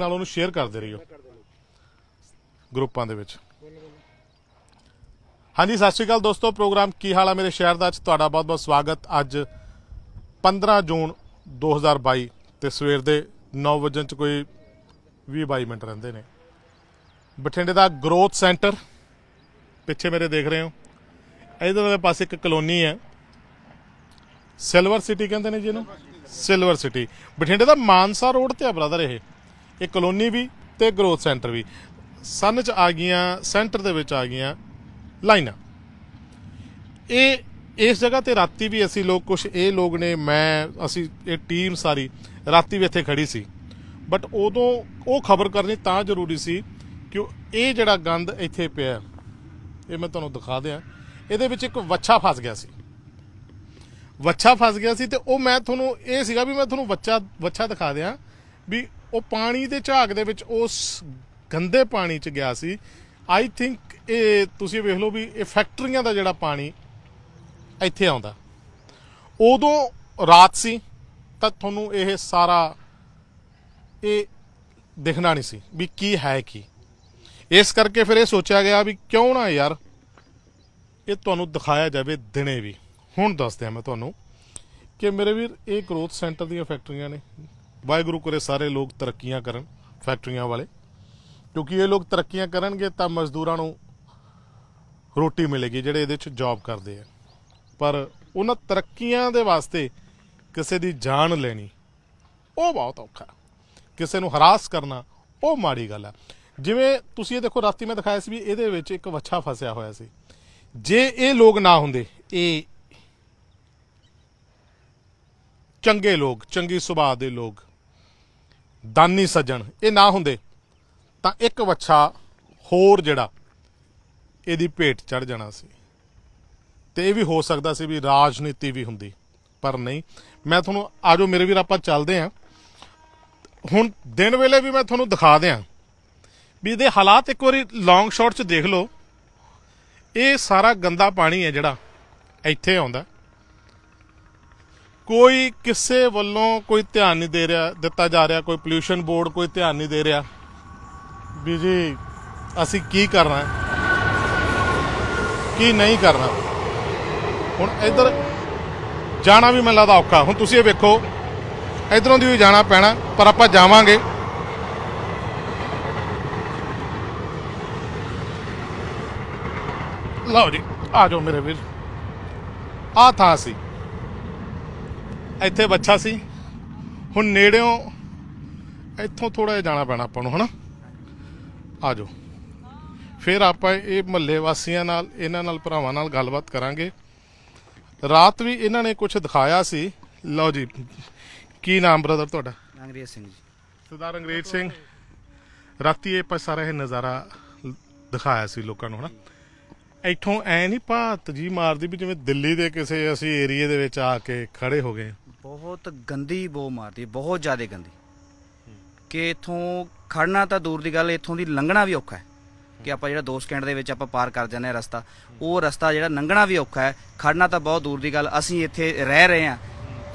ਨਾਲ ਉਹਨੂੰ ਸ਼ੇਅਰ ਕਰਦੇ ਰਹੀਓ ਗਰੁੱਪਾਂ ਦੇ ਵਿੱਚ ਹਾਂਜੀ ਸਤਿ ਸ਼੍ਰੀ ਅਕਾਲ ਦੋਸਤੋ ਪ੍ਰੋਗਰਾਮ ਕੀ ਹਾਲ ਆ ਮੇਰੇ ਸ਼ਹਿਰ ਦਾ ਅੱਜ ਤੁਹਾਡਾ ਬਹੁਤ-ਬਹੁਤ ਸਵਾਗਤ ਅੱਜ 15 ਜੂਨ 2022 ਤੇ ਸਵੇਰ ਦੇ 9 ਵਜੇ ਚ ਕੋਈ 20-22 ਮਿੰਟ ਰਹਿੰਦੇ ਨੇ ਬਠਿੰਡੇ ਦਾ ਗਰੋਥ ਸੈਂਟਰ ਪਿੱਛੇ ਮੇਰੇ ਦੇਖ ਰਹੇ ਹੋ ਇਧਰ ਵਾਲੇ ਪਾਸੇ ਇੱਕ ਕਲੋਨੀ ਹੈ ਸਿਲਵਰ ਸਿਟੀ ਕਹਿੰਦੇ ਨੇ ਜਿਹਨੂੰ ਸਿਲਵਰ ਸਿਟੀ ਬਠਿੰਡੇ ਦਾ ਮਾਨਸਾ ਰੋਡ ਤੇ ਆ ਬ੍ਰਦਰ ਇਹ ਇਹ ਕਲੋਨੀ ਵੀ ਤੇ ਗਰੋਥ ਸੈਂਟਰ ਵੀ ਸਨ ਚ ਆ ਗਈਆਂ ਸੈਂਟਰ ਦੇ ਵਿੱਚ ਆ ਗਈਆਂ ਲਾਈਨਾਂ ਇਹ ਇਸ ਜਗ੍ਹਾ ਤੇ ਰਾਤੀ ਵੀ ਅਸੀਂ ਲੋਕ ਕੁਝ ਇਹ ਲੋਕ ਨੇ ਮੈਂ ਅਸੀਂ ਇਹ ਟੀਮ ਸਾਰੀ ਰਾਤੀ ਵੀ ਇੱਥੇ ਖੜੀ ਸੀ ਬਟ ਉਦੋਂ ਉਹ ਖਬਰ ਕਰਨੀ ਤਾਂ ਜ਼ਰੂਰੀ ਸੀ ਕਿ ਇਹ ਜਿਹੜਾ ਗੰਦ ਇੱਥੇ ਪਿਆ ਇਹ ਮੈਂ ਤੁਹਾਨੂੰ ਦਿਖਾ ਦਿਆਂ ਇਹਦੇ ਵਿੱਚ ਇੱਕ ਵੱਛਾ ਫਸ ਗਿਆ ਸੀ ਵੱਛਾ ਫਸ ਗਿਆ ਸੀ ਤੇ ਉਹ ਮੈਂ ਤੁਹਾਨੂੰ ਇਹ ਸੀਗਾ ਵੀ ਮੈਂ ਤੁਹਾਨੂੰ ਵੱਛਾ ਵੱਛਾ ਦਿਖਾ ਦਿਆਂ ਵੀ ਉਹ ਪਾਣੀ ਦੇ ਝਾਗ ਦੇ ਵਿੱਚ ਉਸ ਗੰਦੇ ਪਾਣੀ 'ਚ ਗਿਆ ਸੀ ਆਈ ਥਿੰਕ ਇਹ ਤੁਸੀਂ ਵੇਖ ਲਓ ਵੀ ਇਹ ਫੈਕਟਰੀਆਂ ਦਾ ਜਿਹੜਾ ਪਾਣੀ ਇੱਥੇ ਆਉਂਦਾ ਉਦੋਂ ਰਾਤ ਸੀ ਤਾਂ ਤੁਹਾਨੂੰ ਇਹ ਸਾਰਾ ਇਹ ਦਿਖਣਾ ਨਹੀਂ ਸੀ ਵੀ ਕੀ ਹੈ ਕੀ ਇਸ ਕਰਕੇ ਫਿਰ ਇਹ ਸੋਚਿਆ ਗਿਆ ਵੀ ਕਿਉਂ ਨਾ ਯਾਰ ਇਹ ਤੁਹਾਨੂੰ ਦਿਖਾਇਆ ਜਾਵੇ ਦਿਨੇ ਵੀ ਹੁਣ ਆ ਮੈਂ ਤੁਹਾਨੂੰ ਕਿ ਮੇਰੇ ਵੀਰ ਇਹ ਗਰੋਥ ਸੈਂਟਰ ਦੀਆਂ ਫੈਕਟਰੀਆਂ ਨੇ ਵਾਹਿਗੁਰੂ ਕਰੇ ਸਾਰੇ ਲੋਕ ਤਰੱਕੀਆਂ ਕਰਨ ਫੈਕਟਰੀਆਂ ਵਾਲੇ ਕਿਉਂਕਿ ਇਹ ਲੋਕ ਤਰੱਕੀਆਂ ਕਰਨਗੇ ਤਾਂ ਮਜ਼ਦੂਰਾਂ ਨੂੰ ਰੋਟੀ ਮਿਲੇਗੀ ਜਿਹੜੇ ਇਹਦੇ ਵਿੱਚ ਜੌਬ ਕਰਦੇ ਆ ਪਰ ਉਹਨਾਂ ਤਰੱਕੀਆਂ ਦੇ ਵਾਸਤੇ ਕਿਸੇ ਦੀ ਜਾਨ ਲੈਣੀ ਉਹ ਬਹੁਤ ਔਖਾ ਕਿਸੇ ਨੂੰ ਹਰਾਸ ਕਰਨਾ ਉਹ ਮਾੜੀ ਗੱਲ ਆ ਜਿਵੇਂ ਤੁਸੀਂ ਇਹ ਦੇਖੋ ਰਾਤੀ ਮੈਂ ਦਿਖਾਇਆ ਸੀ ਵੀ ਇਹਦੇ ਵਿੱਚ ਇੱਕ ਵੱਛਾ ਫਸਿਆ ਹੋਇਆ ਸੀ ਜੇ ਇਹ ਲੋਕ ਨਾ ਹੁੰਦੇ ਇਹ ਚੰਗੇ ਲੋਕ ਚੰਗੀ ਸੁਭਾਅ ਦੇ ਲੋਕ ਦਾਨੀ ਸੱਜਣ ਇਹ ਨਾ ਹੁੰਦੇ ਤਾਂ ਇੱਕ ਵੱਛਾ ਹੋਰ ਜਿਹੜਾ ਇਹਦੀ ਭੇਟ ਚੜ ਜਾਣਾ ਸੀ ਤੇ ਇਹ ਵੀ ਹੋ ਸਕਦਾ ਸੀ ਵੀ ਰਾਜਨੀਤੀ ਵੀ ਹੁੰਦੀ ਪਰ ਨਹੀਂ ਮੈਂ ਤੁਹਾਨੂੰ ਆਜੋ ਮੇਰੇ ਵੀਰ ਆਪਾਂ ਚੱਲਦੇ ਆਂ ਹੁਣ ਦਿਨ ਵੇਲੇ ਵੀ ਮੈਂ ਤੁਹਾਨੂੰ ਦਿਖਾ ਦਿਆਂ ਵੀ ਇਹਦੇ ਹਾਲਾਤ ਇੱਕ ਵਾਰੀ ਲੌਂਗ ਸ਼ਾਟ 'ਚ ਦੇਖ ਲਓ ਇਹ ਸਾਰਾ ਗੰਦਾ ਪਾਣੀ ਹੈ ਜਿਹੜਾ ਇੱਥੇ ਆਉਂਦਾ ਕੋਈ ਕਿਸੇ ਵੱਲੋਂ ਕੋਈ ਧਿਆਨ ਨਹੀਂ ਦੇ ਰਿਹਾ ਦਿੱਤਾ ਜਾ ਰਿਹਾ ਕੋਈ ਪੋਲੂਸ਼ਨ ਬੋਰਡ ਕੋਈ ਧਿਆਨ ਨਹੀਂ ਦੇ ਰਿਹਾ ਵੀ ਜੀ ਅਸੀਂ ਕੀ ਕਰਨਾ ਹੈ ਕੀ ਨਹੀਂ ਕਰਨਾ ਹੁਣ ਇੱਧਰ ਜਾਣਾ ਵੀ ਮੈਨੂੰ ਲੱਗਦਾ ਔਖਾ ਹੁਣ ਤੁਸੀਂ ਇਹ ਵੇਖੋ ਇਧਰੋਂ ਦੀ ਵੀ ਜਾਣਾ ਪੈਣਾ ਪਰ ਆਪਾਂ ਜਾਵਾਂਗੇ ਲਓ ਜੀ ਆ ਜਾਓ ਮੇਰੇ ਵੀਰ ਆ ਥਾਂ ਸੀ ਇੱਥੇ ਬੱਚਾ ਸੀ ਹੁਣ ਨੇੜਿਓਂ ਇੱਥੋਂ ਥੋੜਾ ਜਿਹਾ ਜਾਣਾ ਪੈਣਾ ਆਪਾਂ ਨੂੰ ਹਨਾ ਆ ਜਾਓ ਫਿਰ ਆਪਾਂ ਇਹ ਮੱਲੇ ਵਾਸੀਆਂ ਨਾਲ ਇਹਨਾਂ ਨਾਲ ਭਰਾਵਾਂ ਨਾਲ ਗੱਲਬਾਤ ਕਰਾਂਗੇ ਰਾਤ ਵੀ ਇਹਨਾਂ ਨੇ ਕੁਝ ਦਿਖਾਇਆ ਸੀ ਲਓ ਜੀ ਕੀ ਨਾਮ ਬ੍ਰਦਰ ਤੁਹਾਡਾ ਅੰਗਰੇਜ਼ ਸਿੰਘ ਜੀ ਸਰਦਾਰ ਅੰਗਰੇਜ਼ ਸਿੰਘ ਰਾਤੀ ਇਹ ਪਾ ਸਾਰਾ ਇਹ ਨਜ਼ਾਰਾ ਦਿਖਾਇਆ ਸੀ ਲੋਕਾਂ ਨੂੰ ਹਨਾ ਇੱਥੋਂ ਐ ਨਹੀਂ ਭਾਤ ਜੀ ਮਾਰਦੀ ਵੀ ਜਿਵੇਂ ਦਿੱਲੀ ਦੇ ਕਿਸੇ ਅਸੀਂ ਏਰੀਏ ਦੇ ਵਿੱਚ ਆ ਕੇ ਖੜੇ ਹੋ ਗਏ ਬਹੁਤ ਗੰਦੀ ਬੋ ਮਾਰਦੀ ਬਹੁਤ ਜ਼ਿਆਦਾ ਗੰਦੀ ਕਿ ਇਥੋਂ ਖੜਨਾ ਤਾਂ ਦੂਰ ਦੀ ਗੱਲ ਇਥੋਂ ਦੀ ਲੰਘਣਾ ਵੀ ਔਖਾ ਹੈ ਕਿ ਆਪਾਂ ਜਿਹੜਾ ਦੋ ਸਕਿੰਟ ਦੇ ਵਿੱਚ ਆਪਾਂ ਪਾਰ ਕਰ ਜਾਂਦੇ ਹਾਂ ਰਸਤਾ ਉਹ ਰਸਤਾ ਜਿਹੜਾ ਲੰਘਣਾ ਵੀ ਔਖਾ ਹੈ ਖੜਨਾ ਤਾਂ ਬਹੁਤ ਦੂਰ ਦੀ ਗੱਲ ਅਸੀਂ ਇੱਥੇ ਰਹਿ ਰਹੇ ਹਾਂ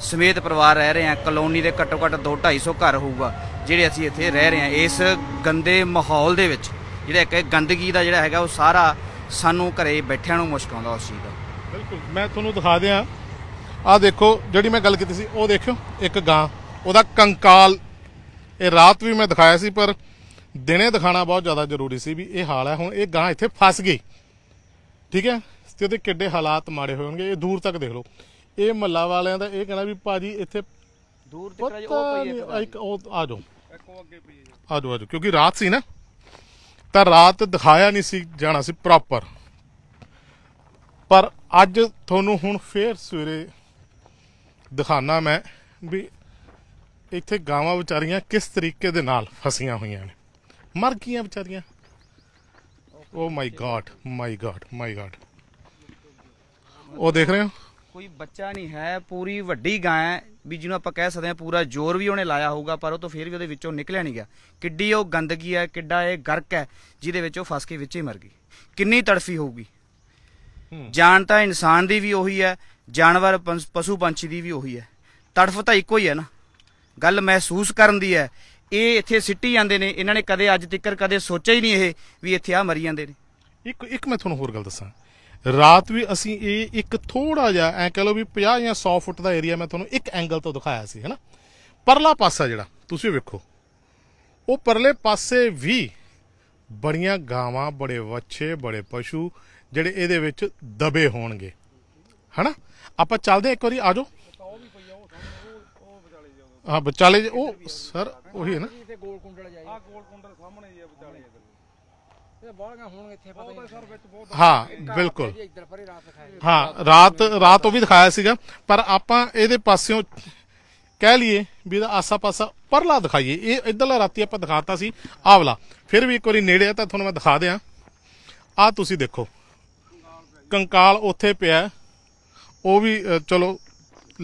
ਸਮੇਤ ਪਰਿਵਾਰ ਰਹਿ ਰਹੇ ਹਾਂ ਕਲੋਨੀ ਦੇ ਘੱਟੋ ਘੱਟ 2 250 ਘਰ ਹੋਊਗਾ ਜਿਹੜੇ ਅਸੀਂ ਇੱਥੇ ਰਹਿ ਰਹੇ ਹਾਂ ਇਸ ਗੰਦੇ ਮਾਹੌਲ ਦੇ ਵਿੱਚ ਜਿਹੜਾ ਇੱਕ ਗੰਦਗੀ ਦਾ ਜਿਹੜਾ ਹੈਗਾ ਉਹ ਸਾਰਾ ਸਾਨੂੰ ਘਰੇ ਬੈਠਿਆਂ ਨੂੰ ਮੁਸ਼ਕ ਆਉਂਦਾ ਉਸ ਚੀਜ਼ ਦਾ ਬਿਲਕੁਲ ਮੈਂ ਤੁਹਾਨੂੰ ਦਿਖਾ ਦਿਆਂ ਆ ਦੇਖੋ ਜਿਹੜੀ ਮੈਂ ਗੱਲ ਕੀਤੀ ਸੀ ਉਹ ਦੇਖਿਓ ਇੱਕ ਗਾਂ ਉਹਦਾ ਕੰਕਾਲ ਇਹ ਰਾਤ ਵੀ ਮੈਂ ਦਿਖਾਇਆ ਸੀ ਪਰ ਦਿਨੇ ਦਿਖਾਣਾ ਬਹੁਤ ਜ਼ਿਆਦਾ ਜ਼ਰੂਰੀ ਸੀ ਵੀ ਇਹ ਹਾਲ ਹੈ ਹੁਣ ਇਹ ਗਾਂ ਇੱਥੇ ਫਸ ਗਈ ਠੀਕ ਹੈ ਤੇ ਉਹਦੇ ਕਿੱਡੇ ਹਾਲਾਤ ਮਾੜੇ ਹੋਣਗੇ ਇਹ ਦੂਰ ਤੱਕ ਦੇਖ ਲਓ ਇਹ ਮੱਲਾ ਵਾਲਿਆਂ ਦਾ ਇਹ ਕਹਿੰਦਾ ਵੀ ਭਾਜੀ ਇੱਥੇ ਦੂਰ ਤੱਕ ਉਹ ਪਈ ਹੈ ਇੱਕ ਉਹ ਆ ਜਾਓ ਆ ਜਾਓ ਆ ਜਾਓ ਕਿਉਂਕਿ ਰਾਤ ਸੀ ਨਾ ਤਾਂ ਰਾਤ ਦਿਖਾਇਆ ਨਹੀਂ ਸੀ ਜਾਣਾ ਸੀ ਪ੍ਰੋਪਰ ਪਰ ਅੱਜ ਤੁਹਾਨੂੰ ਹੁਣ ਫੇਰ ਸਵੇਰੇ ਦਿਖਾਣਾ ਮੈਂ ਵੀ ਇੱਥੇ ਗਾਵਾਂ ਵਿਚਾਰੀਆਂ ਕਿਸ ਤਰੀਕੇ ਦੇ ਨਾਲ ਫਸੀਆਂ ਹੋਈਆਂ ਨੇ ਮਰ ਗਈਆਂ ਵਿਚਾਰੀਆਂ oh my God my God my God ਉਹ ਦੇਖ ਰਹੇ ਹੋ ਕੋਈ ਬੱਚਾ ਨਹੀਂ ਹੈ ਪੂਰੀ ਵੱਡੀ ਗਾਂ ਹੈ ਵੀ ਜਿਹਨੂੰ ਆਪਾਂ ਕਹਿ ਸਕਦੇ ਹਾਂ ਪੂਰਾ ਜ਼ੋਰ ਵੀ ਉਹਨੇ ਲਾਇਆ ਹੋਊਗਾ ਪਰ ਉਹ ਤੋਂ ਫਿਰ ਵੀ ਉਹਦੇ ਵਿੱਚੋਂ ਨਿਕਲਿਆ ਨਹੀਂ ਗਿਆ ਕਿੱਡੀ ਉਹ ਗੰਦਗੀ ਹੈ ਕਿੱਡਾ ਇਹ ਗਰਕ ਹੈ ਜਿਹਦੇ ਵਿੱਚ ਉਹ ਫਸ ਕੇ ਵਿੱਚ ਹੀ ਮਰ ਗਈ ਕਿੰਨੀ ਤੜਫੀ ਹੋਊਗੀ ਜਾਨ ਤਾਂ ਇਨਸਾਨ ਦੀ ਵੀ ਉਹੀ ਹੈ ਜਾਨਵਰ ਪਸ਼ੂ ਪੰਛੀ ਦੀ ਵੀ ਉਹੀ ਹੈ ਤੜਫ ਤਾਂ ਇੱਕੋ ਹੀ ਹੈ ਨਾ ਗੱਲ ਮਹਿਸੂਸ ਕਰਨ ਦੀ ਹੈ ਇਹ ਇੱਥੇ ਸਿੱਟੀ ਜਾਂਦੇ ਨੇ ਇਹਨਾਂ ਨੇ ਕਦੇ ਅੱਜ ਤੱਕ ਕਦੇ ਸੋਚਿਆ ਹੀ ਨਹੀਂ ਇਹ ਵੀ ਇੱਥੇ ਆ ਮਰੀ ਜਾਂਦੇ ਨੇ ਇੱਕ ਇੱਕ ਮੈਂ ਤੁਹਾਨੂੰ ਹੋਰ ਗੱਲ ਦੱਸਾਂ ਰਾਤ ਵੀ ਅਸੀਂ ਇਹ ਇੱਕ ਥੋੜਾ ਜਿਹਾ ਐ ਕਹ ਲਓ ਵੀ 50 ਜਾਂ 100 ਫੁੱਟ ਦਾ ਏਰੀਆ ਮੈਂ ਤੁਹਾਨੂੰ ਇੱਕ ਐਂਗਲ ਤੋਂ ਦਿਖਾਇਆ ਸੀ ਹੈਨਾ ਪਰਲਾ ਪਾਸਾ ਜਿਹੜਾ ਤੁਸੀਂ ਵੇਖੋ ਉਹ ਪਰਲੇ ਪਾਸੇ ਵੀ ਬੜੀਆਂ ਗਾਵਾਂ ਬੜੇ ਵੱਛੇ ਬੜੇ ਪਸ਼ੂ ਜਿਹੜੇ ਇਹਦੇ ਵਿੱਚ ਦਬੇ ਹੋਣਗੇ ਹਨਾ ਆਪਾਂ ਚੱਲਦੇ ਇੱਕ ਵਾਰੀ ਆਜੋ ਹਾਂ ਵਿਚਾਲੇ ਉਹ ਸਰ ਉਹੀ ਹੈ ਨਾ ਕੁੰਡਲ ਆ ਗੋਲ ਕੁੰਡਲ ਸਾਹਮਣੇ ਹੈ ਵਿਚਾਲੇ ਇਹ ਇੱਥੇ ਪਤਾ ਸਰ ਵਿੱਚ ਬਹੁਤ ਹਾਂ ਬਿਲਕੁਲ ਹਾਂ ਰਾਤ ਰਾਤ ਉਹ ਵੀ ਦਿਖਾਇਆ ਸੀਗਾ ਪਰ ਆਪਾਂ ਇਹਦੇ ਪਾਸਿਓਂ ਕਹਿ ਲਈਏ ਵੀ ਇਹਦਾ ਆਸਾ-ਪਾਸਾ ਪਰਲਾ ਦਿਖਾਈਏ ਇਹ ਇਧਰਲਾ ਰਾਤੀ ਆਪਾਂ ਦਿਖਾਤਾ ਸੀ ਆਵਲਾ ਫਿਰ ਵੀ ਇੱਕ ਵਾਰੀ ਨੇੜੇ ਆ ਤਾਂ ਤੁਹਾਨੂੰ ਮੈਂ ਦਿਖਾ ਦਿਆਂ ਆ ਤੁਸੀਂ ਦੇਖੋ ਕੰਕਾਲ ਉੱਥੇ ਪਿਆ ਉਹ ਵੀ ਚਲੋ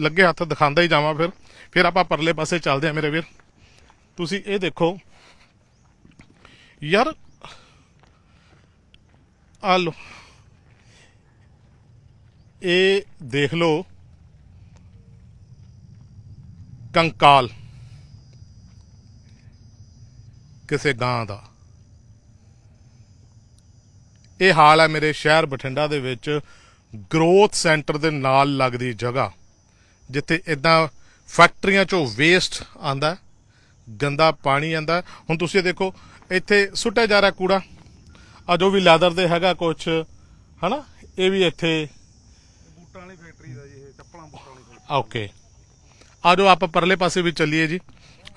ਲੱਗੇ ਹੱਥ ਦਿਖਾਉਂਦਾ ਹੀ ਜਾਵਾਂ ਫਿਰ ਫਿਰ ਆਪਾਂ ਪਰਲੇ ਪਾਸੇ ਚੱਲਦੇ ਆ ਮੇਰੇ ਵੀਰ ਤੁਸੀਂ ਇਹ ਦੇਖੋ ਯਾਰ ਆ ਲੋ ਇਹ ਦੇਖ ਲੋ ਕੰਕਾਲ ਕਿਸੇ ਗਾਂ ਦਾ ਇਹ ਹਾਲ ਹੈ ਮੇਰੇ ਸ਼ਹਿਰ ਬਠਿੰਡਾ ਦੇ ਵਿੱਚ ਗਰੋਥ ਸੈਂਟਰ ਦੇ ਨਾਲ ਲੱਗਦੀ ਜਗ੍ਹਾ ਜਿੱਥੇ ਇਦਾਂ ਫੈਕਟਰੀਆਂ ਚੋਂ ਵੇਸਟ ਆਂਦਾ ਗੰਦਾ ਪਾਣੀ ਆਂਦਾ ਹੁਣ ਤੁਸੀਂ ਦੇਖੋ ਇੱਥੇ ਸੁੱਟਿਆ ਜਾ ਰਿਹਾ ਕੂੜਾ ਆ ਜੋ ਵੀ ਲੈਦਰ ਦੇ ਹੈਗਾ ਕੁਝ ਹਨਾ ਇਹ ਵੀ ਇੱਥੇ ਬੂਟਾਂ ਵਾਲੀ ਫੈਕਟਰੀ ਦਾ ਜੀ ਇਹ ਚੱਪਲਾਂ ਬੂਟਾਂ ਵਾਲੀ ਓਕੇ ਆ ਜੋ ਆਪਾਂ ਪਰਲੇ ਪਾਸੇ ਵੀ ਚੱਲੀਏ ਜੀ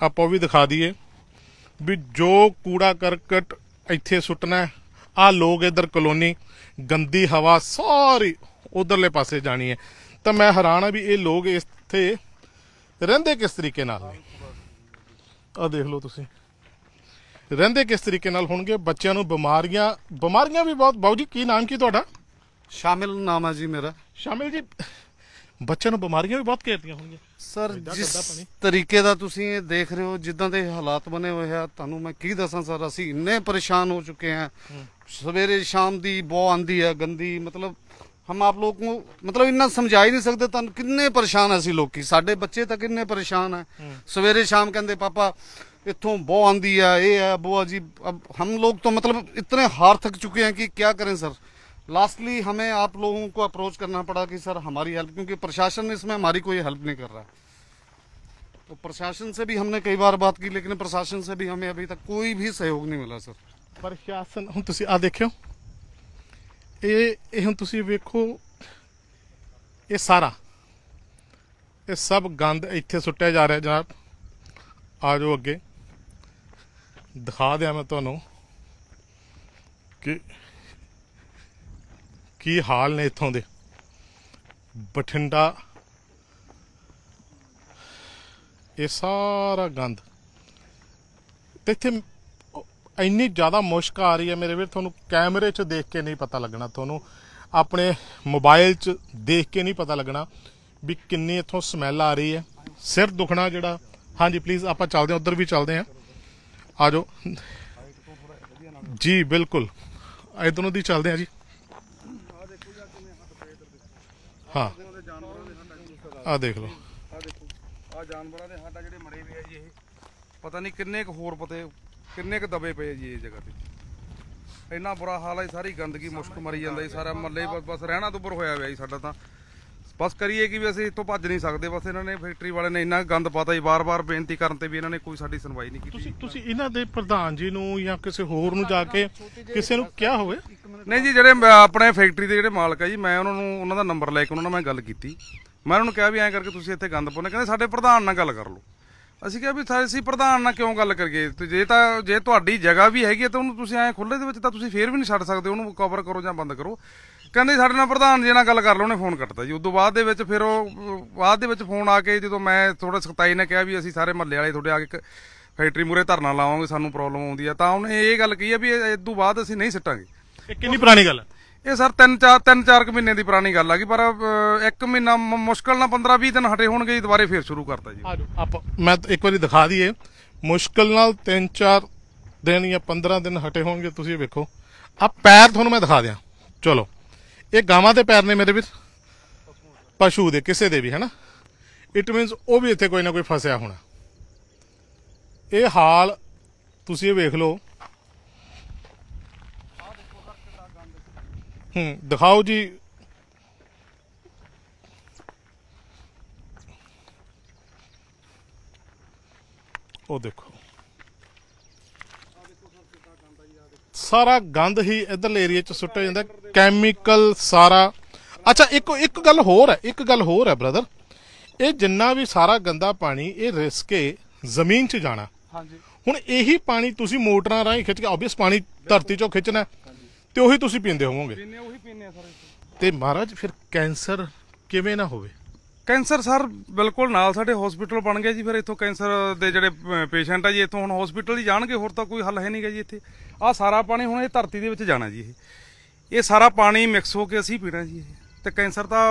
ਆਪਾਂ ਉਹ ਵੀ ਦਿਖਾ ਦਈਏ ਵੀ ਜੋ ਕੂੜਾ ਕਰਕਟ ਇੱਥੇ ਸੁੱਟਣਾ ਹੈ ਆ ਲੋਕ ਇਧਰ ਕਲੋਨੀ ਗੰਦੀ ਹਵਾ ਸਾਰੀ ਉਧਰਲੇ ਪਾਸੇ ਜਾਣੀ ਹੈ ਤਾਂ ਮੈਂ ਹੈਰਾਨ ਆ ਵੀ ਇਹ ਲੋਕ ਇੱਥੇ ਰਹਿੰਦੇ ਕਿਸ ਤਰੀਕੇ ਨਾਲ ਨੇ ਆ ਦੇਖ ਲਓ ਤੁਸੀਂ ਰਹਿੰਦੇ ਕਿਸ ਤਰੀਕੇ ਨਾਲ ਹੋਣਗੇ ਬੱਚਿਆਂ ਨੂੰ ਬਿਮਾਰੀਆਂ ਬਿਮਾਰੀਆਂ ਵੀ ਬਹੁਤ ਬਾਉ ਜੀ ਕੀ ਨਾਮ ਕੀ ਤੁਹਾਡਾ ਸ਼ਾਮਿਲ ਨਾਮ ਹੈ ਜੀ ਮੇਰਾ ਸ਼ਾਮਿਲ ਜੀ ਬੱਚਿਆਂ ਨੂੰ ਬਿਮਾਰੀਆਂ ਵੀ ਬਹੁਤ ਘੇਰਦੀਆਂ ਹੋਣਗੀਆਂ ਸਰ ਜਿਸ ਤਰੀਕੇ ਦਾ ਤੁਸੀਂ ਇਹ ਦੇਖ ਰਹੇ ਹੋ ਜਿੱਦਾਂ ਦੇ ਹਾਲਾਤ ਬਣੇ ਹੋਏ ਆ ਤੁਹਾਨੂੰ ਮੈਂ ਕੀ ਦੱਸਾਂ ਸਰ ਅਸੀਂ ਇੰਨੇ ਪਰੇਸ਼ਾਨ ਹੋ ਚੁੱਕੇ ਆ सवेरे शाम की ਬੋ ਆਂਦੀ है गंदी मतलब हम आप लोग को मतलब इन्ना समझा ही नहीं सकते तुम किन्ने परेशान असं लोग साढ़े बच्चे तो किन्ने परेशान है हम्म। सवेरे शाम कहते पापा इतों बो आंदी है ये है बो अजीब अब हम लोग तो मतलब इतने हार थक चुके हैं कि क्या करें सर लास्टली हमें आप लोगों को अप्रोच करना पड़ा कि सर हमारी हेल्प क्योंकि प्रशासन इसमें हमारी कोई हेल्प नहीं कर रहा तो प्रशासन से भी हमने कई बार बात की लेकिन प्रशासन से भी हमें अभी तक कोई भी सहयोग नहीं मिला सर ਪ੍ਰਸ਼ਾਸਨ ਹੁਣ ਤੁਸੀਂ ਆ ਦੇਖਿਓ ਇਹ ਇਹ ਹੁਣ ਤੁਸੀਂ ਵੇਖੋ ਇਹ ਸਾਰਾ ਇਹ ਸਭ ਗੰਦ ਇੱਥੇ ਸੁੱਟਿਆ ਜਾ ਰਿਹਾ ਜਨਾਬ ਆ ਜਾਓ ਅੱਗੇ ਦਿਖਾ ਦਿਆਂ ਮੈਂ ਤੁਹਾਨੂੰ ਕਿ ਕੀ ਹਾਲ ਨੇ ਇੱਥੋਂ ਦੇ ਬਠਿੰਡਾ ਇਹ ਸਾਰਾ ਗੰਦ ਤੇ ਇੱਥੇ ਇੰਨੀ ਜ਼ਿਆਦਾ ਮੁਸ਼ਕ ਆ ਰਹੀ ਹੈ ਮੇਰੇ ਵੀਰ ਤੁਹਾਨੂੰ ਕੈਮਰੇ 'ਚ ਦੇਖ ਕੇ ਨਹੀਂ ਪਤਾ ਲੱਗਣਾ ਤੁਹਾਨੂੰ ਆਪਣੇ ਮੋਬਾਈਲ 'ਚ ਦੇਖ ਕੇ ਨਹੀਂ ਪਤਾ ਲੱਗਣਾ ਵੀ ਕਿੰਨੀ ਇੱਥੋਂ ਸਮੈਲ ਆ ਰਹੀ ਹੈ ਸਿਰ ਦੁਖਣਾ ਜਿਹੜਾ ਹਾਂਜੀ ਪਲੀਜ਼ ਆਪਾਂ ਚੱਲਦੇ ਹਾਂ ਉਧਰ ਵੀ ਚੱਲਦੇ ਹਾਂ ਆਜੋ ਜੀ ਬਿਲਕੁਲ ਇਧਰੋਂ ਦੀ ਚੱਲਦੇ ਹਾਂ ਜੀ ਹਾਂ ਆ ਦੇਖ ਲਓ ਆ ਦੇਖੋ ਆ ਜਾਨਵਰਾਂ ਦੇ ਹੱਡ ਜਿਹੜੇ ਮਰੇ ਹੋਏ ਆ ਜੀ ਇਹ ਪਤਾ ਨਹੀਂ ਕਿੰਨੇ ਕੁ ਹੋਰ ਪਤੇ ਕਿੰਨੇ ਕ ਦਬੇ ਪਏ ਜੀ ਇਹ ਜਗ੍ਹਾ ਤੇ ਇੰਨਾ ਬੁਰਾ ਹਾਲ ਹੈ ਸਾਰੀ ਗੰਦਗੀ ਮੁਸ਼ਕ ਮਰੀ ਜਾਂਦਾ ਜੀ ਸਾਰਾ ਮੱਲੇ ਬਸ ਰਹਿਣਾ ਤੋਂ ਬੁਰ ਹੋਇਆ ਹੋਇਆ ਜੀ ਸਾਡਾ ਤਾਂ ਬਸ ਕਰੀਏ ਕਿ ਵੀ ਅਸੀਂ ਇੱਥੋਂ ਭੱਜ ਨਹੀਂ ਸਕਦੇ ਬਸ ਇਹਨਾਂ ਨੇ ਫੈਕਟਰੀ ਵਾਲੇ ਨੇ ਇੰਨਾ ਗੰਦ ਪਾਤਾ ਜੀ ਬਾਰ-ਬਾਰ ਬੇਨਤੀ ਕਰਨ ਤੇ ਵੀ ਇਹਨਾਂ ਨੇ ਕੋਈ ਸਾਡੀ ਸੁਣਵਾਈ ਨਹੀਂ ਕੀਤੀ ਤੁਸੀਂ ਤੁਸੀਂ ਇਹਨਾਂ ਦੇ ਪ੍ਰਧਾਨ ਜੀ ਨੂੰ ਜਾਂ ਕਿਸੇ ਹੋਰ ਨੂੰ ਜਾ ਕੇ ਕਿਸੇ ਨੂੰ ਕਿਹਾ ਹੋਵੇ ਨਹੀਂ ਜੀ ਜਿਹੜੇ ਆਪਣੇ ਫੈਕਟਰੀ ਦੇ ਜਿਹੜੇ ਮਾਲਕ ਆ ਜੀ ਮੈਂ ਉਹਨਾਂ ਨੂੰ ਉਹਨਾਂ ਦਾ ਨੰਬਰ ਲੈ ਕੇ ਉਹਨਾਂ ਨਾਲ ਮੈਂ ਗੱਲ ਕੀਤੀ ਮੈਂ ਉਹਨਾਂ ਨੂੰ ਕਿਹਾ ਵੀ ਐਂ ਕਰਕੇ ਤੁਸੀਂ ਇੱਥੇ ਗੰਦ ਪਾਉਂਦੇ ਕਹਿੰਦੇ ਸਾਡੇ ਪ੍ਰਧਾਨ ਨਾਲ ਗੱਲ ਕਰ ਲਓ ਅਸੀਂ ਕਿਹਾ ਵੀ ਥਾ ਅਸੀਂ ਪ੍ਰਧਾਨ ਨਾਲ ਕਿਉਂ ਗੱਲ ਕਰੀਏ ਤੇ ਜੇ ਤਾਂ ਜੇ ਤੁਹਾਡੀ ਜਗ੍ਹਾ ਵੀ ਹੈਗੀ ਤਾਂ ਉਹਨੂੰ ਤੁਸੀਂ ਐਂ ਖੁੱਲੇ ਦੇ ਵਿੱਚ ਤਾਂ ਤੁਸੀਂ ਫੇਰ ਵੀ ਨਹੀਂ ਛੱਡ ਸਕਦੇ ਉਹਨੂੰ ਕਵਰ ਕਰੋ ਜਾਂ ਬੰਦ ਕਰੋ ਕਹਿੰਦੇ ਸਾਡੇ ਨਾਲ ਪ੍ਰਧਾਨ ਜੀ ਨਾਲ ਗੱਲ ਕਰ ਲਓ ਉਹਨੇ ਫੋਨ ਕੱਟਤਾ ਜੀ ਉਦੋਂ ਬਾਅਦ ਦੇ ਵਿੱਚ ਫਿਰ ਉਹ ਬਾਅਦ ਦੇ ਵਿੱਚ ਫੋਨ ਆ ਕੇ ਜਦੋਂ ਮੈਂ ਥੋੜਾ ਸਖਤਾਈ ਨਾਲ ਕਿਹਾ ਵੀ ਅਸੀਂ ਸਾਰੇ ਮਹੱਲੇ ਵਾਲੇ ਤੁਹਾਡੇ ਆ ਕੇ ਫੈਕਟਰੀ ਮੂਰੇ ਧਰਨਾ ਲਾਵਾਂਗੇ ਸਾਨੂੰ ਪ੍ਰੋਬਲਮ ਆਉਂਦੀ ਆ ਤਾਂ ਉਹਨੇ ਇਹ ਗੱਲ ਕਹੀ ਆ ਵੀ ਇਸ ਤੋਂ ਬਾਅਦ ਅਸੀਂ ਨਹੀਂ ਸਿੱਟਾਂਗੇ ਇਹ ਕਿੰਨੀ ਪੁਰਾਣੀ ਗੱਲ ਹੈ ਇਹ ਸਰ 3-4 3-4 ਮਹੀਨੇ ਦੀ ਪੁਰਾਣੀ ਗੱਲ ਆ ਗਈ ਪਰ ਇੱਕ ਮਹੀਨਾ ਮੁਸ਼ਕਲ ਨਾਲ 15-20 ਦਿਨ ਹਟੇ ਹੋਣਗੇ ਜੀ ਦੁਬਾਰੇ ਫੇਰ ਸ਼ੁਰੂ ਕਰਤਾ ਜੀ ਆਪ ਮੈਂ ਇੱਕ ਵਾਰੀ ਦਿਖਾ ਦਈਏ ਮੁਸ਼ਕਲ ਨਾਲ 3-4 ਦਿਨ ਜਾਂ 15 ਦਿਨ ਹਟੇ ਹੋਣਗੇ ਤੁਸੀਂ ਵੇਖੋ ਆ ਪੈਰ ਤੁਹਾਨੂੰ ਮੈਂ ਦਿਖਾ ਦਿਆਂ ਚਲੋ ਇਹ ਗਾਵਾਂ ਦੇ ਪੈਰ ਨੇ ਮੇਰੇ ਵਿੱਚ ਪਸ਼ੂ ਦੇ ਕਿਸੇ ਦੇ ਵੀ ਹੈਨਾ ਇਟ ਮੀਨਸ ਉਹ ਵੀ ਇੱਥੇ ਕੋਈ ਨਾ ਕੋਈ ਫਸਿਆ ਹੋਣਾ ਇਹ ਹਾਲ ਤੁਸੀਂ ਇਹ ਵੇਖ ਲਓ ਹੂੰ ਦਿਖਾਓ ਜੀ ਉਹ ਦੇਖੋ ਸਾਰਾ ਗੰਦ ਹੀ ਇਧਰਲੇ ਏਰੀਆ 'ਚ ਸੁੱਟਿਆ ਜਾਂਦਾ ਕੈਮੀਕਲ ਸਾਰਾ ਅੱਛਾ ਇੱਕ ਇੱਕ ਗੱਲ ਹੋਰ ਹੈ ਇੱਕ ਗੱਲ ਹੋਰ ਹੈ ਬ੍ਰਦਰ ਇਹ ਜਿੰਨਾ ਵੀ ਸਾਰਾ ਗੰਦਾ ਪਾਣੀ ਇਹ ਰਿਸਕੇ ਜ਼ਮੀਨ 'ਚ ਜਾਣਾ ਹਾਂਜੀ ਹੁਣ ਇਹੀ ਪਾਣੀ ਤੁਸੀਂ ਮੋਟਰਾਂ ਰਾਹੀਂ ਖਿੱਚ ਕੇ ਆਬਵੀਅਸ ਪਾਣੀ ਧਰਤੀ 'ਚੋਂ ਖਿੱਚਣਾ ਤੇ ਉਹੀ ਤੁਸੀਂ ਪੀਂਦੇ ਹੋਵੋਗੇ ਪੀਨੇ ਉਹੀ ਪੀਨੇ ਸਰ ਤੇ ਮਹਾਰਾਜ ਫਿਰ ਕੈਂਸਰ ਕਿਵੇਂ ਨਾ ਹੋਵੇ ਕੈਂਸਰ ਸਰ ਬਿਲਕੁਲ ਨਾਲ ਸਾਡੇ ਹਸਪੀਟਲ ਬਣ ਗਿਆ ਜੀ ਫਿਰ ਇੱਥੋਂ ਕੈਂਸਰ ਦੇ ਜਿਹੜੇ ਪੇਸ਼ੈਂਟ ਆ ਜੀ ਇੱਥੋਂ ਹੁਣ ਹਸਪੀਟਲ ਹੀ ਜਾਣਗੇ ਹੋਰ ਤਾਂ ਕੋਈ ਹੱਲ ਹੈ ਨਹੀਂਗਾ ਜੀ ਇੱਥੇ ਆ ਸਾਰਾ ਪਾਣੀ ਹੁਣ ਇਹ ਧਰਤੀ ਦੇ ਵਿੱਚ ਜਾਣਾ ਜੀ ਇਹ ਇਹ ਸਾਰਾ ਪਾਣੀ ਮਿਕਸ ਹੋ ਕੇ ਅਸੀਂ ਪੀਣਾ ਜੀ ਇਹ ਤੇ ਕੈਂਸਰ ਤਾਂ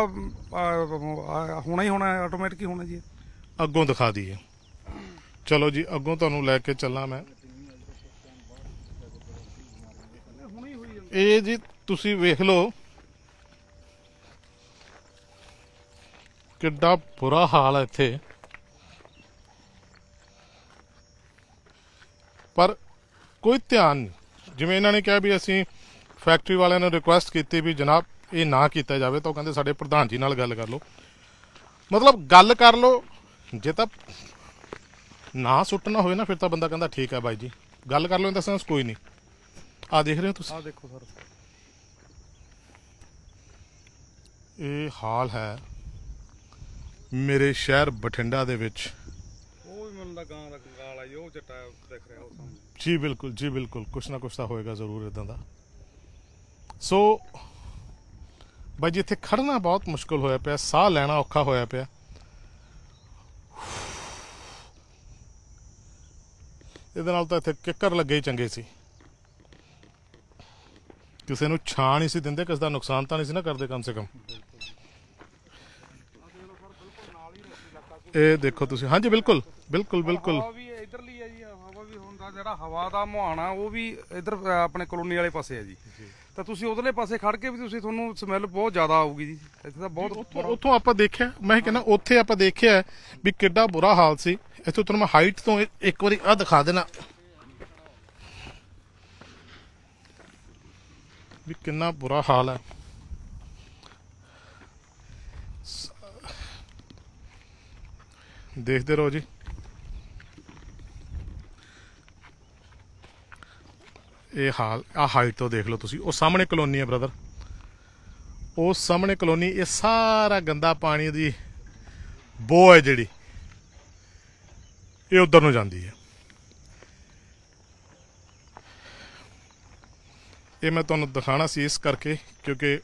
ਹੋਣਾ ਹੀ ਹੋਣਾ ਆਟੋਮੈਟਿਕ ਹੀ ਹੋਣਾ ਜੀ ਅੱਗੋਂ ਦਿਖਾ ਦਈਏ ਚਲੋ ਜੀ ਅੱਗੋਂ ਤੁਹਾਨੂੰ ਲੈ ਕੇ ਚੱਲਾਂ ਮੈਂ ਇਹ ਜੀ ਤੁਸੀਂ ਵੇਖ ਲਓ ਕਿੱਡਾ ਬੁਰਾ ਹਾਲ ਹੈ ਇੱਥੇ ਪਰ ਕੋਈ ਧਿਆਨ ਨਹੀਂ ਜਿਵੇਂ ਇਹਨਾਂ ਨੇ ਕਿਹਾ ਵੀ ਅਸੀਂ ਫੈਕਟਰੀ ਵਾਲਿਆਂ ਨੂੰ ਰਿਕੁਐਸਟ ਕੀਤੀ ਵੀ ਜਨਾਬ ਇਹ ਨਾ ਕੀਤਾ ਜਾਵੇ ਤਾਂ ਉਹ ਕਹਿੰਦੇ ਸਾਡੇ ਪ੍ਰਧਾਨ ਜੀ ਨਾਲ ਗੱਲ ਕਰ ਲਓ ਮਤਲਬ ਗੱਲ ਕਰ ਲਓ ਜੇ ਤਾਂ ਨਾ ਸੁੱਟਣਾ ਹੋਵੇ ਨਾ ਫਿਰ ਤਾਂ ਬੰਦਾ ਕਹਿੰਦਾ ਠੀਕ ਹੈ ਬਾਈ ਜੀ ਗੱਲ ਕਰ ਲਓ ਤਾਂ ਸੈਂਸ ਕੋਈ ਨਹੀਂ ਆ ਦੇਖ ਰਹੇ ਹੋ ਤੁਸੀਂ ਆ ਦੇਖੋ ਸਰ ਇਹ ਹਾਲ ਹੈ ਮੇਰੇ ਸ਼ਹਿਰ ਬਠਿੰਡਾ ਦੇ ਵਿੱਚ ਉਹ ਵੀ ਮੈਨੂੰ ਦਾ ਗਾਂ ਦਾ ਕੰਗਾਲ ਆ ਉਹ ਚਟਾ ਦਿਖ ਰਿਹਾ ਉਹ ਸਾਹਮਣੇ ਜੀ ਬਿਲਕੁਲ ਜੀ ਬਿਲਕੁਲ ਕੁਛ ਨਾ ਕੁਛ ਤਾਂ ਹੋਏਗਾ ਜ਼ਰੂਰ ਇਦਾਂ ਦਾ ਸੋ ਬਾਈ ਜਿੱਥੇ ਖੜਨਾ ਬਹੁਤ ਮੁਸ਼ਕਲ ਹੋਇਆ ਪਿਆ ਸਾਹ ਲੈਣਾ ਔਖਾ ਹੋਇਆ ਪਿਆ ਇਹਦੇ ਨਾਲ ਤਾਂ ਇੱਥੇ ਕਿੱਕਰ ਲੱਗੇ ਚੰਗੇ ਸੀ ਕਿਸੇ ਨੂੰ ਛਾਂ ਨਹੀਂ ਸੀ ਦਿੰਦੇ ਕਿਸੇ ਦਾ ਨੁਕਸਾਨ ਤਾਂ ਨਹੀਂ ਸੀ ਨਾ ਕਰਦੇ ਕਮ ਸੇ ਕਮ ਇਹ ਦੇਖੋ ਤੁਸੀਂ ਹਾਂਜੀ ਬਿਲਕੁਲ ਬਿਲਕੁਲ ਬਿਲਕੁਲ ਵੀ ਇਧਰਲੀ ਹੈ ਜੀ ਹਵਾ ਵੀ ਹੁੰਦਾ ਜਿਹੜਾ ਹਵਾ ਦਾ ਮੁਹਾਣਾ ਉਹ ਵੀ ਇਧਰ ਆਪਣੇ ਕਲੋਨੀ ਵਾਲੇ ਪਾਸੇ ਹੈ ਜੀ ਤਾਂ ਤੁਸੀਂ ਉਧਰਲੇ ਪਾਸੇ ਖੜ ਕੇ ਵੀ ਤੁਸੀਂ ਤੁਹਾਨੂੰ ਸਮੈਲ ਬਹੁਤ ਜ਼ਿਆਦਾ ਆਊਗੀ ਜੀ ਇੱਥੇ ਤਾਂ ਬਹੁਤ ਉੱਥੋਂ ਆਪਾਂ ਦੇਖਿਆ ਮੈਂ ਕਹਿੰਦਾ ਉੱਥੇ ਆਪਾਂ ਦੇਖਿਆ ਵੀ ਕਿੱਡਾ ਬੁਰਾ ਹਾਲ ਸੀ ਇੱਥੋਂ ਤੁਹਾਨੂੰ ਮੈਂ ਹਾਈਟ ਤੋਂ ਇੱਕ ਵਾਰੀ ਆ ਦਿਖਾ ਦੇਣਾ ਵੀ ਕਿੰਨਾ ਬੁਰਾ ਹਾਲ ਹੈ ਦੇਖਦੇ ਰਹੋ ਜੀ ਇਹ ਹਾਲ ਆ ਹਾਈਟ ਤੋਂ ਦੇਖ ਲਓ ਤੁਸੀਂ ਉਹ ਸਾਹਮਣੇ ਕਲੋਨੀ ਹੈ ਬ੍ਰਦਰ ਉਹ ਸਾਹਮਣੇ ਕਲੋਨੀ ਇਹ ਸਾਰਾ ਗੰਦਾ ਪਾਣੀ ਦੀ ਬੋ ਹੈ ਜਿਹੜੀ ਇਹ ਉਧਰ ਨੂੰ ਜਾਂਦੀ ਹੈ ਇਹ ਮੈਂ ਤੁਹਾਨੂੰ ਦਿਖਾਣਾ ਸੀ ਇਸ ਕਰਕੇ ਕਿਉਂਕਿ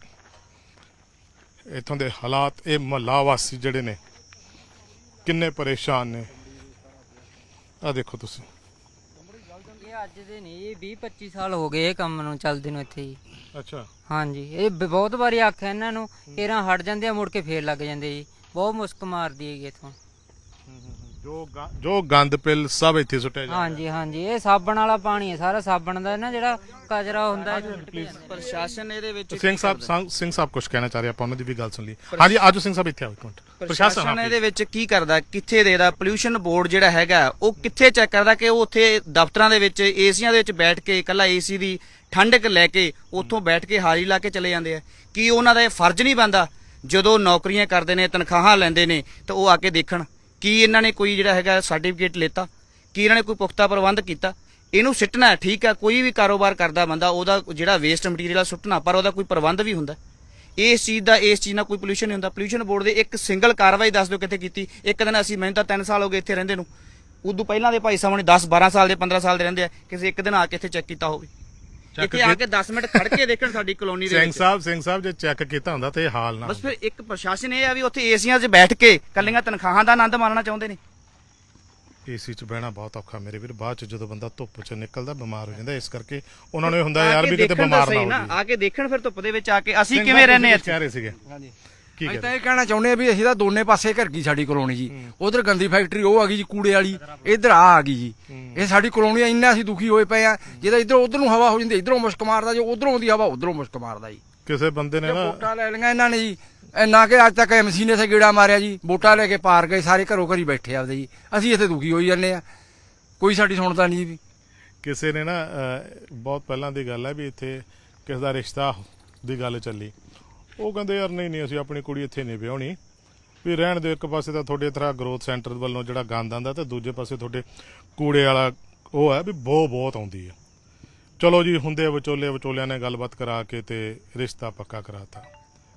ਇੱਥੋਂ ਦੇ ਹਾਲਾਤ ਇਹ ਮਹੱਲਾ ਵਾਸੀ ਜਿਹੜੇ ਨੇ ਕਿੰਨੇ ਪਰੇਸ਼ਾਨ ਨੇ ਆ ਦੇਖੋ ਤੁਸੀਂ ਇਹ ਅੱਜ ਦੇ ਨਹੀਂ ਇਹ 20 25 ਸਾਲ ਹੋ ਗਏ ਇਹ ਕੰਮ ਨੂੰ ਚੱਲਦੇ ਨੂੰ ਇੱਥੇ ਜੀ ਅੱਛਾ ਹਾਂਜੀ ਇਹ ਬਹੁਤ ਵਾਰੀ ਆਖਿਆ ਇਹਨਾਂ ਨੂੰ ਇਹਨਾਂ ਹਟ ਜਾਂਦੇ ਆ ਮੁੜ ਕੇ ਫੇਰ ਲੱਗ ਜਾਂਦੇ ਜੀ ਬਹੁਤ ਮੁਸਕ ਮਾਰਦੀ ਹੈਗੀ ਇੱਥੋਂ ਜੋ ਜੋ ਗੰਦ ਪਿਲ ਸਭ ਇੱਥੇ ਸੁੱਟਿਆ ਜਾਂਦਾ ਹਾਂਜੀ ਹਾਂਜੀ ਇਹ ਸਾਬਣ ਵਾਲਾ ਪਾਣੀ ਹੈ ਸਾਰਾ ਸਾਬਣ ਦਾ ਨਾ ਜਿਹੜਾ ਕਜਰਾ ਹੁੰਦਾ ਹੈ ਪ੍ਰਸ਼ਾਸਨ ਇਹਦੇ ਵਿੱਚ ਸਿੰਘ ਸਾਹਿਬ ਸਿੰਘ ਸਾਹਿਬ ਕੁਝ ਕਹਿਣਾ ਚਾਹ ਰਹੇ ਆਪਾਂ ਉਹਨਾਂ ਦੀ ਵੀ ਗੱਲ ਸੁਣ ਲਈ ਹਾਂਜੀ ਆਜੋ ਸਿੰਘ ਸਾਹਿਬ ਇੱਥੇ ਆਓ ਇੱਕ ਮਿੰਟ ਪ੍ਰਸ਼ਾਸਨ ਇਹਦੇ ਵਿੱਚ ਕੀ ਕਰਦਾ ਕਿੱਥੇ ਦੇਦਾ ਪੋਲੂਸ਼ਨ ਬੋਰਡ ਜਿਹੜਾ ਹੈਗਾ ਉਹ ਕਿੱਥੇ ਚੈੱਕ ਕਰਦਾ ਕਿ ਉਹ ਉੱਥੇ ਦਫ਼ਤਰਾਂ ਦੇ ਵਿੱਚ ਏਸੀਆਂ ਦੇ ਵਿੱਚ ਬੈਠ ਕੇ ਇਕੱਲਾ ਏਸੀ ਦੀ ਠੰਡਕ ਲੈ ਕੇ ਉੱਥੋਂ ਬੈਠ ਕੇ ਹਾਜ਼ਰੀ ਲਾ ਕੇ ਚਲੇ ਜਾਂਦੇ ਆ ਕੀ ਉਹਨਾਂ ਦਾ ਇਹ ਫਰਜ਼ ਨਹੀਂ ਬੰਦਾ ਜਦੋਂ ਨੌਕਰੀਆਂ ਕਰਦੇ ਨੇ ਤਨਖਾਹਾਂ ਲੈਂਦੇ ਨੇ ਤਾਂ ਉਹ ਆ ਕੇ ਦੇਖਣ ਕੀ ਇਹਨਾਂ ਨੇ ਕੋਈ ਜਿਹੜਾ ਹੈਗਾ ਸਰਟੀਫਿਕੇਟ ਲੇਤਾ ਕੀ ਇਹਨਾਂ ਨੇ ਕੋਈ ਪੁਖਤਾ ਪ੍ਰਬੰਧ ਕੀਤਾ ਇਹਨੂੰ ਸਿੱਟਣਾ ਠੀਕ ਹੈ ਕੋਈ ਵੀ ਕਾਰੋਬਾਰ ਕਰਦਾ ਬੰਦਾ ਉਹਦਾ ਜਿਹੜਾ ਵੇਸਟ ਮਟੀਰੀਅਲ ਆ ਸੁੱਟਣਾ ਪਰ ਉਹਦਾ ਕੋਈ ਪ੍ਰਬੰਧ ਵੀ ਹੁੰਦਾ ਇਸ ਚੀਜ਼ ਦਾ ਇਸ ਚੀਜ਼ ਨਾਲ ਕੋਈ ਪੋਲੂਸ਼ਨ ਨਹੀਂ ਹੁੰਦਾ ਪੋਲੂਸ਼ਨ ਬੋਰਡ ਦੇ ਇੱਕ ਸਿੰਗਲ ਕਾਰਵਾਈ ਦੱਸ ਦਿਓ ਕਿੱਥੇ ਕੀਤੀ ਇੱਕ ਦਿਨ ਅਸੀਂ ਮੈਨੂੰ ਤਾਂ 3 ਸਾਲ ਹੋ ਗਏ ਇੱਥੇ ਰਹਿੰਦੇ ਨੂੰ ਉਦੋਂ ਪਹਿਲਾਂ ਦੇ ਭਾਈ ਸਾਹਿਬ ਨੇ 10 12 ਸਾਲ ਦੇ 15 ਸਾਲ ਦੇ ਰਹਿੰਦੇ ਆ ਕਿਸੇ ਇੱਕ ਦਿਨ ਆ ਕੇ ਇੱਥੇ ਚੈੱਕ ਕੀਤਾ ਹੋਵੇ ਇੱਥੇ ਆ ਕੇ 10 ਮਿੰਟ ਖੜ ਕੇ ਦੇਖਣ ਸਾਡੀ ਕਲੋਨੀ ਦੇ ਸਿੰਘ ਸਾਹਿਬ ਸਿੰਘ ਸਾਹਿਬ ਜੇ ਚੈੱਕ ਕੀਤਾ ਹੁੰਦਾ ਤੇ ਇਹ ਹਾਲ ਨਾ ਬਸ ਫਿਰ ਇੱਕ ਪ੍ਰਸ਼ਾਸਨ ਇਹ ਆ ਵੀ ਉੱਥੇ ਏਸੀਆਂ 'ਚ ਬੈਠ ਕੇ ਕੱਲੀਆਂ ਤਨਖਾਹਾਂ ਦਾ ਆਨੰਦ ਮਾਣਨਾ ਚਾਹੁੰਦੇ ਨੇ ਏਸੀ 'ਚ ਬਹਿਣਾ ਬਹੁਤ ਔਖਾ ਮੇਰੇ ਵੀਰ ਬਾਅਦ 'ਚ ਜਦੋਂ ਬੰਦਾ ਧੁੱਪ 'ਚ ਨਿਕਲਦਾ ਬਿਮਾਰ ਹੋ ਜਾਂਦਾ ਇਸ ਕਰਕੇ ਉਹਨਾਂ ਨੂੰ ਹੁੰਦਾ ਯਾਰ ਵੀ ਕਿਤੇ ਬਿਮਾਰ ਨਾ ਹੋ ਜਾਈਏ ਆ ਕੇ ਦੇਖਣ ਫਿਰ ਧੁੱਪ ਦੇ ਵਿੱਚ ਆ ਕੇ ਅਸੀਂ ਕਿਵੇਂ ਰਹਿੰਦੇ ਆ ਕਹਿ ਸੀਗੇ ਹਾਂਜੀ ਕੀ ਅਸੀਂ ਤਾਂ ਇਹ ਕਹਿਣਾ ਚਾਹੁੰਦੇ ਆ ਵੀ ਅਸੀਂ ਤਾਂ ਦੋਨੇ ਪਾਸੇ ਘਰ ਕੀ ਸਾਡੀ ਕਲੋਨੀ ਜੀ ਉਧਰ ਗੰਦੀ ਫੈਕਟਰੀ ਉਹ ਆ ਗਈ ਜੀ ਕੂੜੇ ਵਾਲੀ ਇਧਰ ਆ ਆ ਗਈ ਜੀ ਇਹ ਸਾਡੀ ਕਲੋਨੀ ਇੰਨਾ ਅਸੀਂ ਦੁਖੀ ਹੋਏ ਪਏ ਆ ਜਿਹਦਾ ਇਧਰ ਉਧਰ ਨੂੰ ਹਵਾ ਹੋ ਜਾਂਦੀ ਇਧਰੋਂ ਮੁਸ਼ਕ ਮਾਰਦਾ ਜੇ ਉਧਰੋਂ ਆਉਂਦੀ ਹਵਾ ਉਧਰੋਂ ਮੁਸ਼ਕ ਮਾਰਦਾ ਜੀ ਕਿਸੇ ਬੰਦੇ ਨੇ ਨਾ ਵੋਟਾਂ ਲੈ ਲਈਆਂ ਇਹਨਾਂ ਨੇ ਜੀ ਇੰਨਾ ਕਿ ਅੱਜ ਤੱਕ ਐਮਸੀ ਨੇ ਸੇ ਗੇੜਾ ਮਾਰਿਆ ਜੀ ਵੋਟਾਂ ਲੈ ਕੇ ਪਾਰ ਗਏ ਸਾਰੇ ਘਰੋਂ ਘਰੀ ਬੈਠੇ ਆਪਦੇ ਜੀ ਅਸੀਂ ਇੱਥੇ ਦੁਖੀ ਹੋਈ ਜਾਂਦੇ ਆ ਕੋਈ ਸਾਡੀ ਸੁਣਦਾ ਨਹੀਂ ਜੀ ਕਿਸੇ ਨੇ ਨਾ ਬਹੁਤ ਪਹਿਲਾਂ ਦੀ ਗੱਲ ਹੈ ਵੀ ਇੱਥੇ ਕਿਸ ਦਾ ਰਿਸ਼ਤਾ ਦੀ ਗੱਲ ਚੱਲੀ ਉਹ ਕਹਿੰਦੇ ਯਾਰ ਨਹੀਂ ਨਹੀਂ ਅਸੀਂ ਆਪਣੀ ਕੁੜੀ ਇੱਥੇ ਨਹੀਂ ਵਿਆਹਣੀ ਵੀ ਰਹਿਣ ਦੇ ਇੱਕ ਪਾਸੇ ਤਾਂ ਤੁਹਾਡੇ ਤਰ੍ਹਾਂ ਗਰੋਥ ਸੈਂਟਰ ਵੱਲੋਂ ਜਿਹੜਾ ਗੰਦ ਆਂਦਾ ਤੇ ਦੂਜੇ ਪਾਸੇ ਤੁਹਾਡੇ ਕੂੜੇ ਵਾਲਾ ਉਹ ਹੈ ਵੀ ਬਹੁਤ ਬਹੁਤ ਆਉਂਦੀ ਹੈ ਚਲੋ ਜੀ ਹੁੰਦੇ ਵਿਚੋਲੇ ਵਿਚੋਲਿਆਂ ਨੇ ਗੱਲਬਾਤ ਕਰਾ ਕੇ ਤੇ ਰਿਸ਼ਤਾ ਪੱਕਾ ਕਰਾਤਾ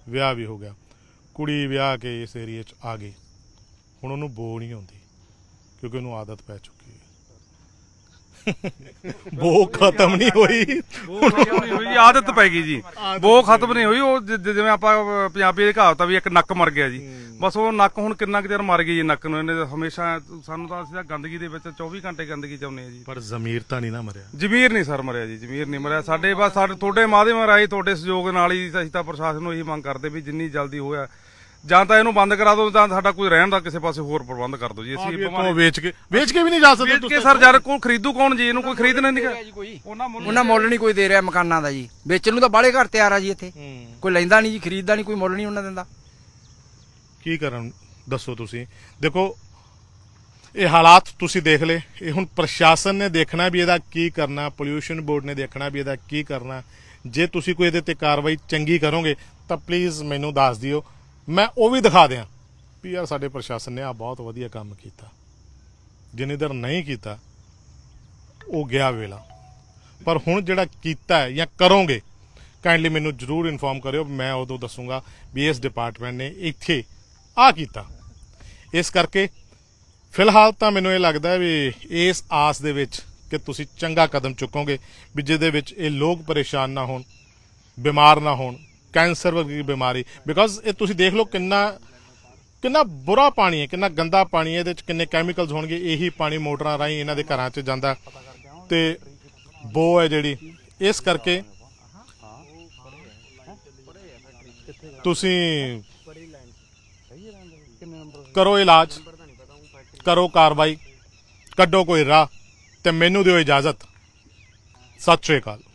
ਵਿਆਹ ਵੀ ਹੋ ਗਿਆ ਕੁੜੀ ਵਿਆਹ ਕੇ ਇਸ ਏਰੀਆ 'ਚ ਆ ਗਈ ਹੁਣ ਉਹਨੂੰ ਬੋ ਨਹੀਂ ਆਉਂਦੀ ਕਿਉਂਕਿ ਉਹਨੂੰ ਆਦਤ ਪੈ ਚੁੱਕੀ ਬੋ ਖਤਮ ਨਹੀਂ ਹੋਈ ਹੋਈ ਆਦਤ ਪੈ ਗਈ ਜੀ ਬੋ ਖਤਮ ਨਹੀਂ ਹੋਈ ਉਹ ਜਿਵੇਂ ਆਪਾਂ ਪੰਜਾਬੀ ਦੇ ਕਹਾਵਤ ਆ ਵੀ ਇੱਕ ਨੱਕ ਮਰ ਗਿਆ ਜੀ ਬਸ ਉਹ ਨੱਕ ਹੁਣ ਕਿੰਨਾ ਕੁ ਚਿਰ ਮਰ ਗਈ ਜੀ ਨੱਕ ਨੂੰ ਇਹਨੇ ਹਮੇਸ਼ਾ ਸਾਨੂੰ ਤਾਂ ਅਸੀਂ ਗੰਦਗੀ ਦੇ ਵਿੱਚ 24 ਘੰਟੇ ਗੰਦਗੀ ਚਾਉਨੇ ਆ ਜੀ ਪਰ ਜ਼ਮੀਰ ਤਾਂ ਨਹੀਂ ਨਾ ਮਰਿਆ ਜ਼ਮੀਰ ਨਹੀਂ ਸਰ ਮਰਿਆ ਜੀ ਜ਼ਮੀਰ ਨਹੀਂ ਮਰਿਆ ਸਾਡੇ ਬਸ ਸਾਡੇ ਤੁਹਾਡੇ ਮਾਧਿਅਮ ਰਾਹੀਂ ਤੁਹਾਡੇ ਸਹਿਯੋਗ ਨਾਲ ਹੀ ਅਸੀਂ ਤਾਂ ਪ੍ਰਸ਼ਾਸਨ ਨੂੰ ਇਹੀ ਮੰਗ ਕਰਦੇ ਵੀ ਜਿੰਨੀ ਜਲਦੀ ਹੋਇਆ ਜਾਂ ਤਾਂ ਇਹਨੂੰ ਬੰਦ ਕਰਾ ਦਿਓ ਜਾਂ ਸਾਡਾ ਕੋਈ ਰਹਿਣ ਦਾ ਕਿਸੇ ਪਾਸੇ ਹੋਰ ਪ੍ਰਬੰਧ ਕਰ ਦਿਓ ਜੀ ਅਸੀਂ ਬਿਮਾਰੀ ਵੇਚ ਕੇ ਵੇਚ ਕੇ ਵੀ ਨਹੀਂ ਜਾ ਸਕਦੇ ਤੁਸੀਂ ਕਿ ਸਰ ਜਦ ਕੋਈ ਖਰੀਦੂ ਕੌਣ ਜੀ ਇਹਨੂੰ ਕੋਈ ਖਰੀਦਣਾ ਨਹੀਂ ਉਹਨਾਂ ਮੁੱਲ ਨਹੀਂ ਕੋਈ ਦੇ ਰਿਹਾ ਮਕਾਨਾਂ ਦਾ ਜੀ ਵੇਚਣ ਨੂੰ ਤਾਂ ਬਾੜੇ ਘਰ ਤਿਆਰ ਆ ਜੀ ਇੱਥੇ ਕੋਈ ਲੈਂਦਾ ਨਹੀਂ ਜੀ ਖਰੀਦਦਾ ਨਹੀਂ ਕੋਈ ਮੁੱਲ ਨਹੀਂ ਉਹਨਾਂ ਦਿੰਦਾ ਕੀ ਕਰਨ ਦੱਸੋ ਤੁਸੀਂ ਦੇਖੋ ਇਹ ਹਾਲਾਤ ਤੁਸੀਂ ਦੇਖ ਲੇ ਇਹ ਹੁਣ ਪ੍ਰਸ਼ਾਸਨ ਨੇ ਦੇਖਣਾ ਵੀ ਇਹਦਾ ਕੀ ਕਰਨਾ ਪੋਲਿਊਸ਼ਨ ਬੋਰਡ ਨੇ ਦੇਖਣਾ ਵੀ ਇਹਦਾ ਕੀ ਕਰਨਾ ਜੇ ਤੁਸੀਂ ਕੋਈ ਇਹਦੇ ਤੇ ਕਾਰਵਾਈ ਚੰਗੀ ਕਰੋਗੇ ਤਾਂ ਪਲੀਜ਼ ਮੈਨੂੰ ਦੱਸ ਦਿਓ ਮੈਂ ਉਹ ਵੀ ਦਿਖਾ ਦਿਆਂ ਵੀ ਯਾਰ ਸਾਡੇ ਪ੍ਰਸ਼ਾਸਨ ਨੇ ਆ ਬਹੁਤ ਵਧੀਆ ਕੰਮ ਕੀਤਾ ਜਿੰਨੇ ਦਰ ਨਹੀਂ ਕੀਤਾ ਉਹ ਗਿਆ ਵੇਲਾ ਪਰ ਹੁਣ ਜਿਹੜਾ ਕੀਤਾ ਹੈ ਜਾਂ ਕਰੋਗੇ ਕਾਈਂਡਲੀ ਮੈਨੂੰ ਜਰੂਰ ਇਨਫੋਰਮ ਕਰਿਓ ਮੈਂ ਉਦੋਂ ਦੱਸੂਗਾ ਵੀ ਇਸ ਡਿਪਾਰਟਮੈਂਟ ਨੇ ਇੱਥੇ ਆ ਕੀਤਾ ਇਸ ਕਰਕੇ ਫਿਲਹਾਲ ਤਾਂ ਮੈਨੂੰ ਇਹ ਲੱਗਦਾ ਵੀ ਇਸ ਆਸ ਦੇ ਵਿੱਚ ਕਿ ਤੁਸੀਂ ਚੰਗਾ ਕਦਮ ਚੁੱਕੋਗੇ ਵੀ ਜਿਹਦੇ ਵਿੱਚ ਇਹ ਲੋਕ ਪਰੇਸ਼ਾਨ ਨਾ ਹੋਣ ਬਿਮਾਰ ਨਾ ਹੋਣ ਕੈਂਸਰ ਵਰਗੀ ਬਿਮਾਰੀ ਬਿਕੋਜ਼ ਇਹ ਤੁਸੀਂ ਦੇਖ ਲਓ ਕਿੰਨਾ ਕਿੰਨਾ ਬੁਰਾ ਪਾਣੀ ਹੈ ਕਿੰਨਾ ਗੰਦਾ ਪਾਣੀ ਹੈ ਇਹਦੇ ਵਿੱਚ ਕਿੰਨੇ ਕੈਮੀਕਲਸ ਹੋਣਗੇ ਇਹੀ ਪਾਣੀ ਮੋਟਰਾਂ ਰਾਹੀਂ ਇਹਨਾਂ ਦੇ ਘਰਾਂ 'ਚ ਜਾਂਦਾ ਤੇ ਬੋ ਹੈ ਜਿਹੜੀ ਇਸ ਕਰਕੇ ਤੁਸੀਂ ਕਰੋ ਇਲਾਜ ਕਰੋ ਕਾਰਵਾਈ ਕੱਢੋ ਕੋਈ ਰਾਹ ਤੇ ਮੈਨੂੰ ਦਿਓ ਇਜਾਜ਼ਤ ਸਤਿ ਸ਼੍ਰੀ ਅਕਾਲ